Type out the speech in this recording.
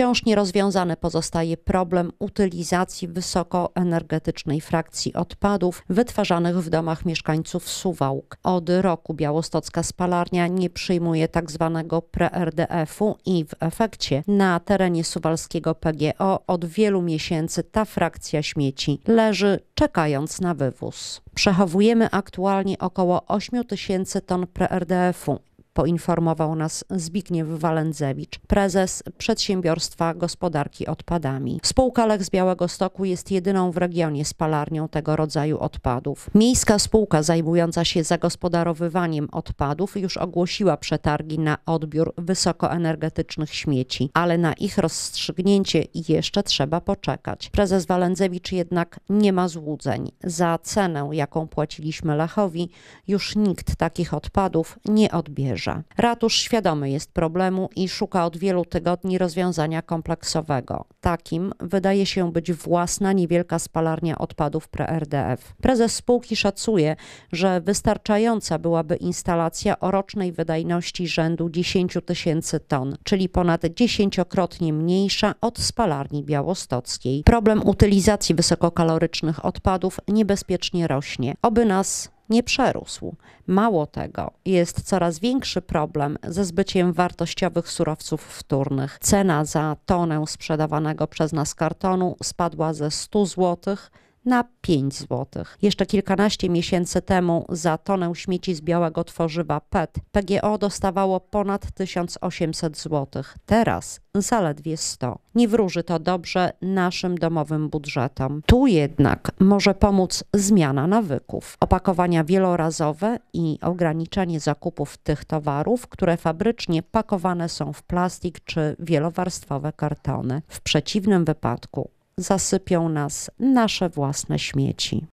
Wciąż nierozwiązany pozostaje problem utylizacji wysokoenergetycznej frakcji odpadów wytwarzanych w domach mieszkańców Suwałk. Od roku białostocka spalarnia nie przyjmuje tzw. Tak pre-RDF-u i w efekcie na terenie suwalskiego PGO od wielu miesięcy ta frakcja śmieci leży, czekając na wywóz. Przechowujemy aktualnie około 8 tysięcy ton pre-RDF-u poinformował nas Zbigniew Walendzewicz, prezes Przedsiębiorstwa Gospodarki Odpadami. Spółka Lech z Białego Stoku jest jedyną w regionie spalarnią tego rodzaju odpadów. Miejska spółka zajmująca się zagospodarowywaniem odpadów już ogłosiła przetargi na odbiór wysokoenergetycznych śmieci, ale na ich rozstrzygnięcie jeszcze trzeba poczekać. Prezes Walendzewicz jednak nie ma złudzeń. Za cenę, jaką płaciliśmy Lechowi, już nikt takich odpadów nie odbierze. Ratusz świadomy jest problemu i szuka od wielu tygodni rozwiązania kompleksowego. Takim wydaje się być własna niewielka spalarnia odpadów pre-RDF. Prezes spółki szacuje, że wystarczająca byłaby instalacja o rocznej wydajności rzędu 10 tysięcy ton, czyli ponad dziesięciokrotnie mniejsza od spalarni białostockiej. Problem utylizacji wysokokalorycznych odpadów niebezpiecznie rośnie. Oby nas nie przerósł. Mało tego, jest coraz większy problem ze zbyciem wartościowych surowców wtórnych. Cena za tonę sprzedawanego przez nas kartonu spadła ze 100 złotych na 5 zł. Jeszcze kilkanaście miesięcy temu za tonę śmieci z białego tworzywa PET PGO dostawało ponad 1800 zł. Teraz zaledwie 100. Nie wróży to dobrze naszym domowym budżetom. Tu jednak może pomóc zmiana nawyków. Opakowania wielorazowe i ograniczenie zakupów tych towarów, które fabrycznie pakowane są w plastik czy wielowarstwowe kartony. W przeciwnym wypadku zasypią nas nasze własne śmieci.